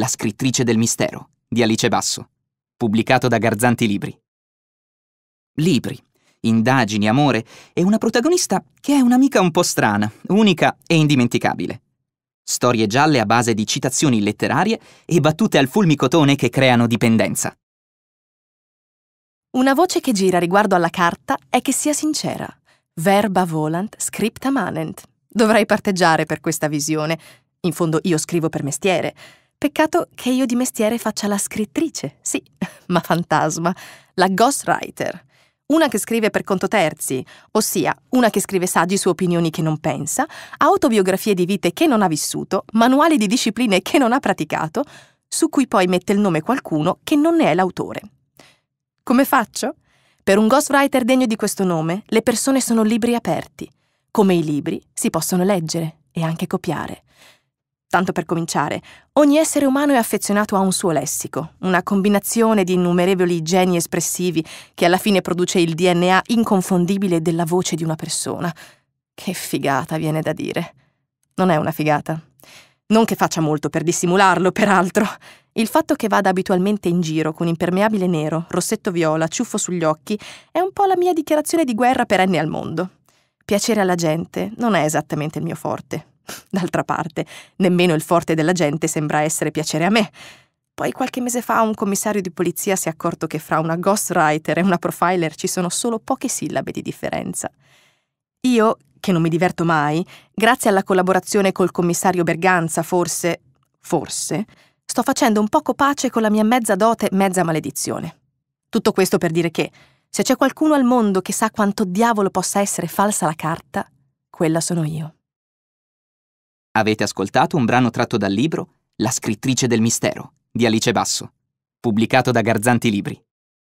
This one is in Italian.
La scrittrice del mistero di Alice Basso, pubblicato da Garzanti Libri. Libri, indagini, amore e una protagonista che è un'amica un po' strana, unica e indimenticabile. Storie gialle a base di citazioni letterarie e battute al fulmicotone che creano dipendenza. Una voce che gira riguardo alla carta è che sia sincera. Verba volant, scripta manent. Dovrei parteggiare per questa visione. In fondo io scrivo per mestiere. Peccato che io di mestiere faccia la scrittrice, sì, ma fantasma, la ghostwriter. Una che scrive per conto terzi, ossia una che scrive saggi su opinioni che non pensa, autobiografie di vite che non ha vissuto, manuali di discipline che non ha praticato, su cui poi mette il nome qualcuno che non ne è l'autore. Come faccio? Per un ghostwriter degno di questo nome, le persone sono libri aperti. Come i libri, si possono leggere e anche copiare. Tanto per cominciare, ogni essere umano è affezionato a un suo lessico, una combinazione di innumerevoli geni espressivi che alla fine produce il DNA inconfondibile della voce di una persona. Che figata, viene da dire. Non è una figata. Non che faccia molto per dissimularlo, peraltro. Il fatto che vada abitualmente in giro con impermeabile nero, rossetto viola, ciuffo sugli occhi, è un po' la mia dichiarazione di guerra perenne al mondo. Piacere alla gente non è esattamente il mio forte, D'altra parte, nemmeno il forte della gente sembra essere piacere a me. Poi qualche mese fa un commissario di polizia si è accorto che fra una ghostwriter e una profiler ci sono solo poche sillabe di differenza. Io, che non mi diverto mai, grazie alla collaborazione col commissario Berganza, forse, forse, sto facendo un poco pace con la mia mezza dote, mezza maledizione. Tutto questo per dire che, se c'è qualcuno al mondo che sa quanto diavolo possa essere falsa la carta, quella sono io. Avete ascoltato un brano tratto dal libro La scrittrice del mistero di Alice Basso, pubblicato da Garzanti Libri.